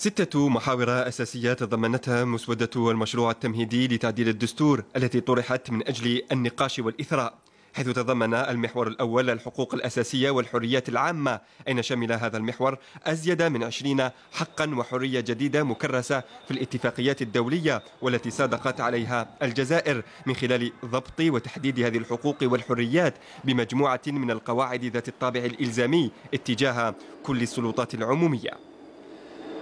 ستة محاور أساسية تضمنتها مسودة المشروع التمهيدي لتعديل الدستور التي طرحت من أجل النقاش والإثراء حيث تضمن المحور الأول الحقوق الأساسية والحريات العامة أين شمل هذا المحور أزيد من عشرين حقا وحرية جديدة مكرسة في الاتفاقيات الدولية والتي صادقت عليها الجزائر من خلال ضبط وتحديد هذه الحقوق والحريات بمجموعة من القواعد ذات الطابع الإلزامي اتجاه كل السلطات العمومية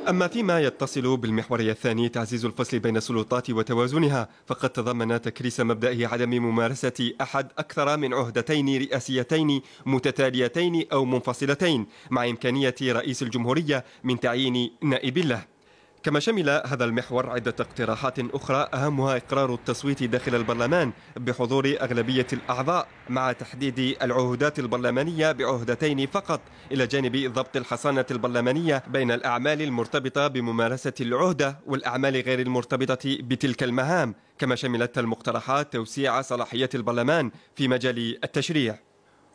أما فيما يتصل بالمحوري الثاني تعزيز الفصل بين السلطات وتوازنها فقد تضمن تكريس مبدئه عدم ممارسة أحد أكثر من عهدتين رئاسيتين متتاليتين أو منفصلتين مع إمكانية رئيس الجمهورية من تعيين نائب له كما شمل هذا المحور عدة اقتراحات أخرى أهمها إقرار التصويت داخل البرلمان بحضور أغلبية الأعضاء مع تحديد العهودات البرلمانية بعهدتين فقط إلى جانب ضبط الحصانة البرلمانية بين الأعمال المرتبطة بممارسة العهدة والأعمال غير المرتبطة بتلك المهام كما شملت المقترحات توسيع صلاحيات البرلمان في مجال التشريع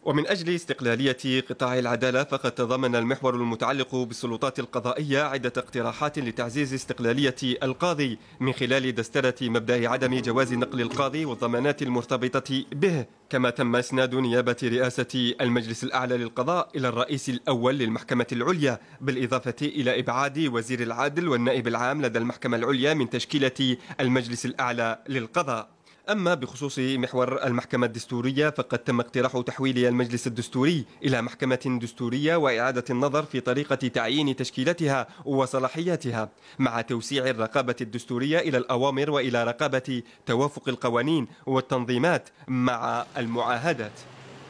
ومن أجل استقلالية قطاع العدالة فقد تضمن المحور المتعلق بالسلطات القضائية عدة اقتراحات لتعزيز استقلالية القاضي من خلال دسترة مبدأ عدم جواز نقل القاضي والضمانات المرتبطة به كما تم إسناد نيابة رئاسة المجلس الأعلى للقضاء إلى الرئيس الأول للمحكمة العليا بالإضافة إلى إبعاد وزير العدل والنائب العام لدى المحكمة العليا من تشكيلة المجلس الأعلى للقضاء أما بخصوص محور المحكمة الدستورية فقد تم اقتراح تحويل المجلس الدستوري إلى محكمة دستورية وإعادة النظر في طريقة تعيين تشكيلتها وصلاحياتها مع توسيع الرقابة الدستورية إلى الأوامر وإلى رقابة توافق القوانين والتنظيمات مع المعاهدات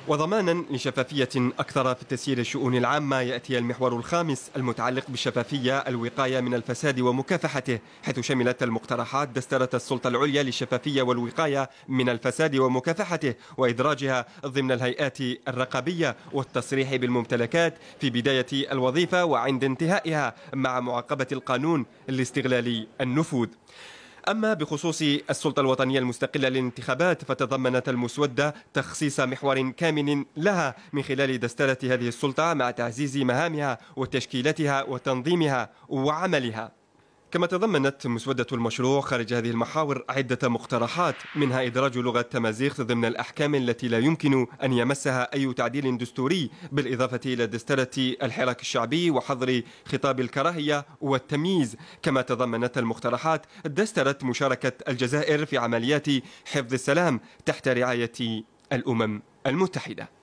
وضمانا لشفافية أكثر في تسيير الشؤون العامة يأتي المحور الخامس المتعلق بالشفافية الوقاية من الفساد ومكافحته حيث شملت المقترحات دسترة السلطة العليا للشفافية والوقاية من الفساد ومكافحته وإدراجها ضمن الهيئات الرقابية والتصريح بالممتلكات في بداية الوظيفة وعند انتهائها مع معاقبة القانون لاستغلال النفوذ أما بخصوص السلطة الوطنية المستقلة للانتخابات فتضمنت المسودة تخصيص محور كامل لها من خلال دسترة هذه السلطة مع تعزيز مهامها وتشكيلتها وتنظيمها وعملها كما تضمنت مسودة المشروع خارج هذه المحاور عدة مقترحات منها إدراج لغة تمازيغ ضمن الأحكام التي لا يمكن أن يمسها أي تعديل دستوري بالإضافة إلى دسترة الحراك الشعبي وحظر خطاب الكراهية والتمييز كما تضمنت المقترحات دسترة مشاركة الجزائر في عمليات حفظ السلام تحت رعاية الأمم المتحدة